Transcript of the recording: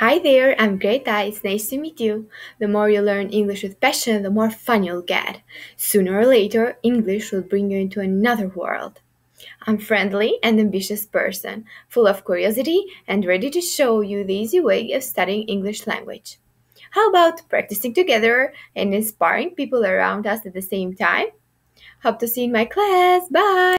Hi there, I'm Greta. It's nice to meet you. The more you learn English with passion, the more fun you'll get. Sooner or later, English will bring you into another world. I'm friendly and ambitious person, full of curiosity and ready to show you the easy way of studying English language. How about practicing together and inspiring people around us at the same time? Hope to see you in my class. Bye.